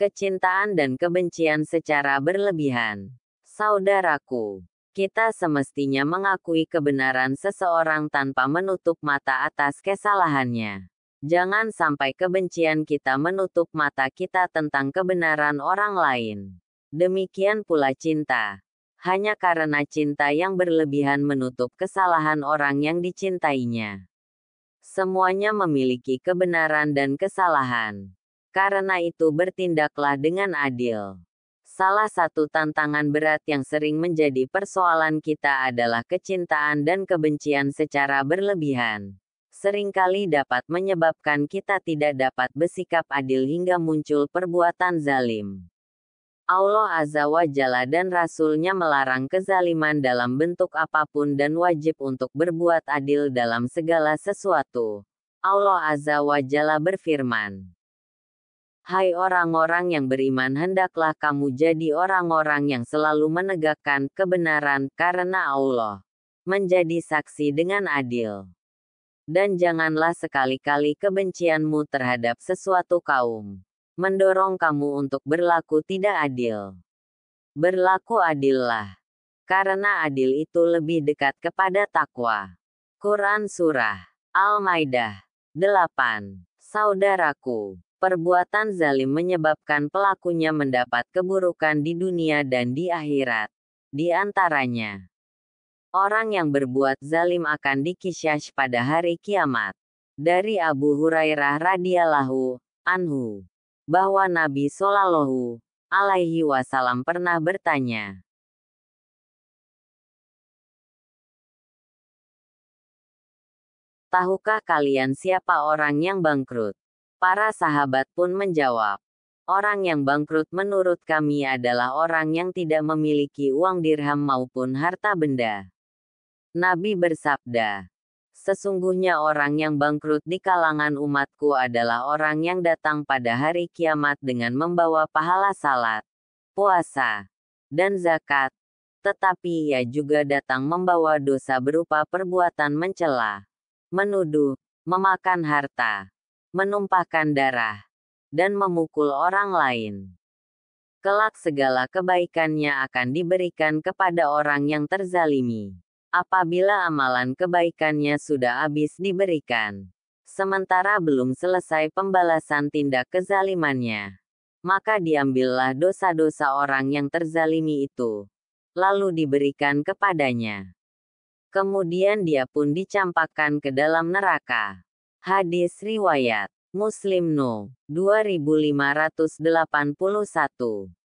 kecintaan dan kebencian secara berlebihan. Saudaraku, kita semestinya mengakui kebenaran seseorang tanpa menutup mata atas kesalahannya. Jangan sampai kebencian kita menutup mata kita tentang kebenaran orang lain. Demikian pula cinta. Hanya karena cinta yang berlebihan menutup kesalahan orang yang dicintainya. Semuanya memiliki kebenaran dan kesalahan. Karena itu bertindaklah dengan adil. Salah satu tantangan berat yang sering menjadi persoalan kita adalah kecintaan dan kebencian secara berlebihan. Seringkali dapat menyebabkan kita tidak dapat bersikap adil hingga muncul perbuatan zalim. Allah Azza wa Jalla dan Rasulnya melarang kezaliman dalam bentuk apapun dan wajib untuk berbuat adil dalam segala sesuatu. Allah Azza wa Jalla berfirman, Hai orang-orang yang beriman, hendaklah kamu jadi orang-orang yang selalu menegakkan kebenaran karena Allah menjadi saksi dengan adil. Dan janganlah sekali-kali kebencianmu terhadap sesuatu kaum mendorong kamu untuk berlaku tidak adil. Berlaku adillah, karena adil itu lebih dekat kepada takwa. Quran Surah Al-Maidah 8 Saudaraku, Perbuatan zalim menyebabkan pelakunya mendapat keburukan di dunia dan di akhirat. Di antaranya, orang yang berbuat zalim akan dikisyash pada hari kiamat. Dari Abu Hurairah radhiyallahu anhu, bahwa Nabi Shallallahu alaihi wasallam pernah bertanya, Tahukah kalian siapa orang yang bangkrut? Para sahabat pun menjawab, Orang yang bangkrut menurut kami adalah orang yang tidak memiliki uang dirham maupun harta benda. Nabi bersabda, Sesungguhnya orang yang bangkrut di kalangan umatku adalah orang yang datang pada hari kiamat dengan membawa pahala salat, puasa, dan zakat, tetapi ia juga datang membawa dosa berupa perbuatan mencela, menuduh, memakan harta, menumpahkan darah, dan memukul orang lain. Kelak segala kebaikannya akan diberikan kepada orang yang terzalimi. Apabila amalan kebaikannya sudah habis diberikan, sementara belum selesai pembalasan tindak kezalimannya, maka diambillah dosa-dosa orang yang terzalimi itu, lalu diberikan kepadanya. Kemudian dia pun dicampakkan ke dalam neraka. Hadis riwayat Muslim No 2581.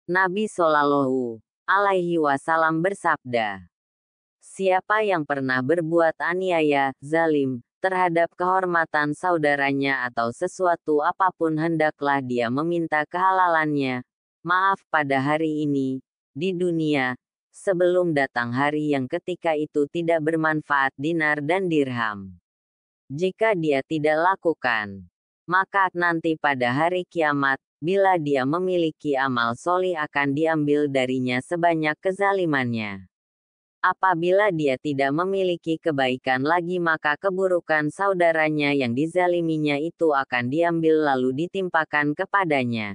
Nabi Shallallahu alaihi wasallam bersabda, Siapa yang pernah berbuat aniaya, zalim, terhadap kehormatan saudaranya atau sesuatu apapun hendaklah dia meminta kehalalannya, maaf pada hari ini, di dunia, sebelum datang hari yang ketika itu tidak bermanfaat dinar dan dirham. Jika dia tidak lakukan, maka nanti pada hari kiamat, bila dia memiliki amal soli akan diambil darinya sebanyak kezalimannya. Apabila dia tidak memiliki kebaikan lagi maka keburukan saudaranya yang dizaliminya itu akan diambil lalu ditimpakan kepadanya.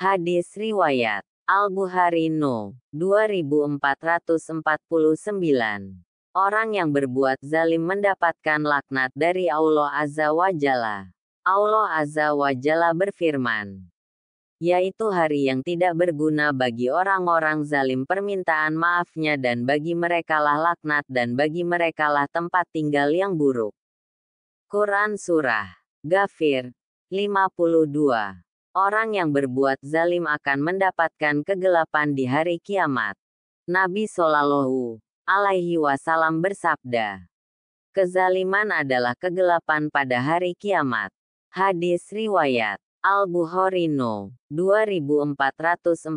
Hadis Riwayat Al-Bukhari No. 2449 Orang yang berbuat zalim mendapatkan laknat dari Allah Azza wa Jalla. Allah Azza wa Jalla berfirman, yaitu hari yang tidak berguna bagi orang-orang zalim permintaan maafnya dan bagi merekalah laknat dan bagi merekalah tempat tinggal yang buruk. Quran Surah Ghafir 52 Orang yang berbuat zalim akan mendapatkan kegelapan di hari kiamat. Nabi Sallallahu alaihi wasallam bersabda, Kezaliman adalah kegelapan pada hari kiamat. Hadis Riwayat Al-Bukhari No. 2447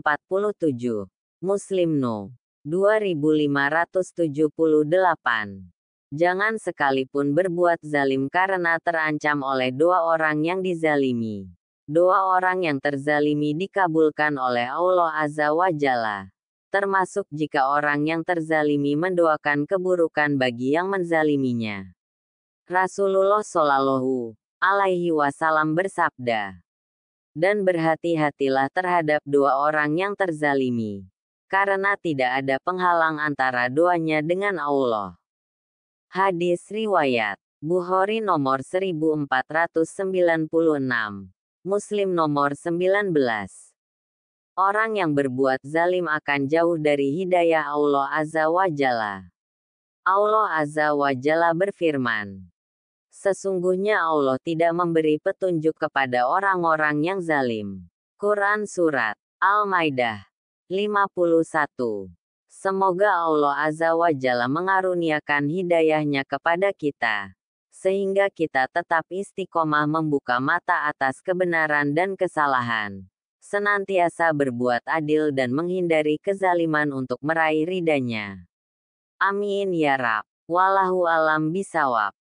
Muslim No. 2578 Jangan sekalipun berbuat zalim karena terancam oleh dua orang yang dizalimi. Doa orang yang terzalimi dikabulkan oleh Allah Azza wa Jalla termasuk jika orang yang terzalimi mendoakan keburukan bagi yang menzaliminya. Rasulullah Shallallahu Alaihi Wasallam bersabda, dan berhati-hatilah terhadap dua orang yang terzalimi, karena tidak ada penghalang antara doanya dengan Allah. Hadis riwayat Bukhari nomor 1496, Muslim nomor 19. Orang yang berbuat zalim akan jauh dari hidayah Allah Azza wa Jalla. Allah Azza wa Jalla berfirman, Sesungguhnya Allah tidak memberi petunjuk kepada orang-orang yang zalim. Quran Surat Al-Maidah 51 Semoga Allah Azza wa Jalla mengaruniakan hidayahnya kepada kita sehingga kita tetap istiqomah membuka mata atas kebenaran dan kesalahan senantiasa berbuat adil dan menghindari kezaliman untuk meraih ridanya. Amin ya Rab. Wallahu alam bisawab.